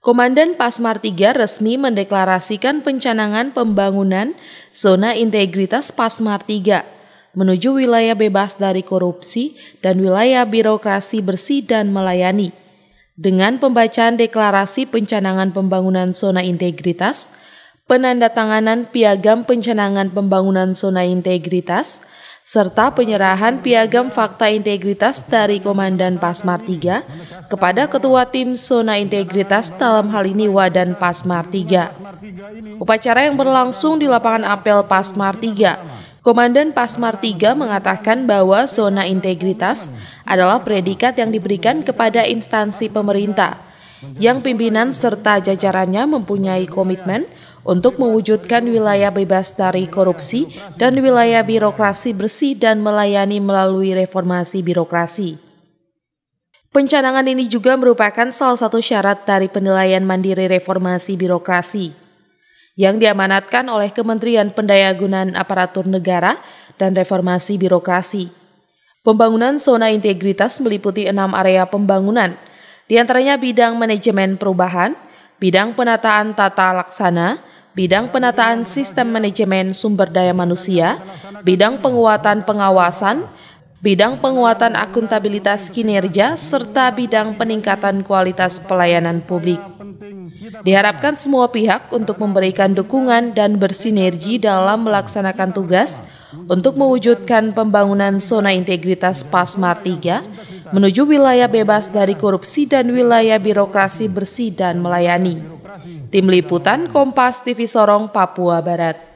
Komandan Pasmar III resmi mendeklarasikan pencanangan pembangunan zona integritas Pasmar III menuju wilayah bebas dari korupsi dan wilayah birokrasi bersih dan melayani. Dengan pembacaan deklarasi pencanangan pembangunan zona integritas, penandatanganan piagam pencanangan pembangunan zona integritas, serta penyerahan piagam fakta integritas dari Komandan Pasmar III kepada Ketua Tim Zona Integritas dalam hal ini Wadan Pasmar 3. Upacara yang berlangsung di lapangan apel Pasmar 3, Komandan Pasmar 3 mengatakan bahwa zona integritas adalah predikat yang diberikan kepada instansi pemerintah yang pimpinan serta jajarannya mempunyai komitmen untuk mewujudkan wilayah bebas dari korupsi dan wilayah birokrasi bersih dan melayani melalui reformasi birokrasi. Pencanangan ini juga merupakan salah satu syarat dari penilaian mandiri reformasi birokrasi yang diamanatkan oleh Kementerian Pendayagunaan Aparatur Negara dan Reformasi Birokrasi. Pembangunan zona integritas meliputi enam area pembangunan, diantaranya bidang manajemen perubahan, bidang penataan tata laksana, bidang penataan sistem manajemen sumber daya manusia, bidang penguatan pengawasan, bidang penguatan akuntabilitas kinerja, serta bidang peningkatan kualitas pelayanan publik. Diharapkan semua pihak untuk memberikan dukungan dan bersinergi dalam melaksanakan tugas untuk mewujudkan pembangunan zona integritas Pasmar 3 menuju wilayah bebas dari korupsi dan wilayah birokrasi bersih dan melayani. Tim Liputan Kompas TV Sorong, Papua Barat.